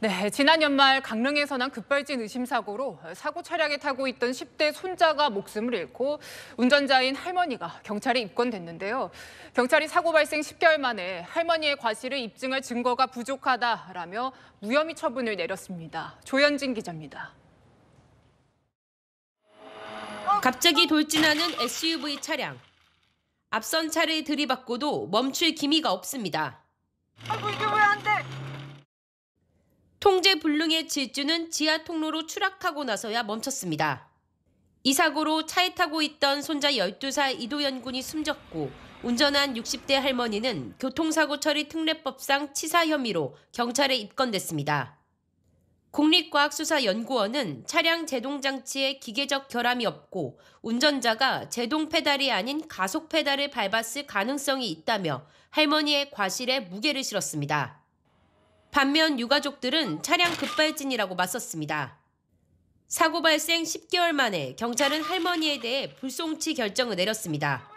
네, 지난 연말 강릉에서 난 급발진 의심 사고로 사고 차량에 타고 있던 10대 손자가 목숨을 잃고 운전자인 할머니가 경찰에 입건됐는데요. 경찰이 사고 발생 10개월 만에 할머니의 과실을 입증할 증거가 부족하다라며 무혐의 처분을 내렸습니다. 조현진 기자입니다. 갑자기 돌진하는 SUV 차량. 앞선 차를 들이받고도 멈출 기미가 없습니다. 아이게 왜안 불능의 질주는 지하 통로로 추락하고 나서야 멈췄습니다. 이 사고로 차에 타고 있던 손자 12살 이도연 군이 숨졌고 운전한 60대 할머니는 교통사고 처리 특례법상 치사 혐의로 경찰에 입건됐습니다. 국립과학수사연구원은 차량 제동장치에 기계적 결함이 없고 운전자가 제동 페달이 아닌 가속 페달을 밟았을 가능성이 있다며 할머니의 과실에 무게를 실었습니다. 반면 유가족들은 차량 급발진이라고 맞섰습니다. 사고 발생 10개월 만에 경찰은 할머니에 대해 불송치 결정을 내렸습니다.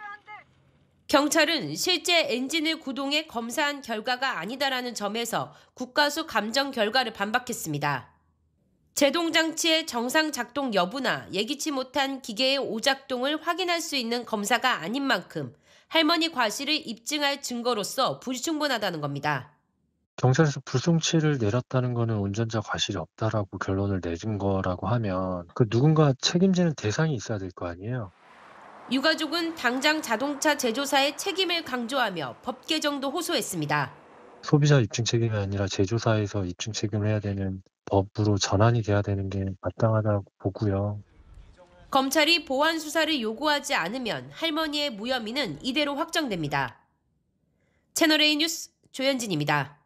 경찰은 실제 엔진을 구동해 검사한 결과가 아니다라는 점에서 국가수 감정 결과를 반박했습니다. 제동장치의 정상 작동 여부나 예기치 못한 기계의 오작동을 확인할 수 있는 검사가 아닌 만큼 할머니 과실을 입증할 증거로서 불충분하다는 겁니다. 경찰에서 불송치를 내렸다는 거는 "운전자 과실이 없다."라고 결론을 내린 거라고 하면 그 누군가 책임지는 대상이 있어야 될 거 아니에요. 유가족은 당장 자동차 제조사의 책임을 강조하며 법 개정도 호소했습니다. 소비자 입증 책임이 아니라 제조사에서 입증 책임을 해야 되는 법으로 전환이 돼야 되는 게 마땅하다고 보고요. 검찰이 보완 수사를 요구하지 않으면 할머니의 무혐의는 이대로 확정됩니다. 채널A 뉴스 조현진입니다.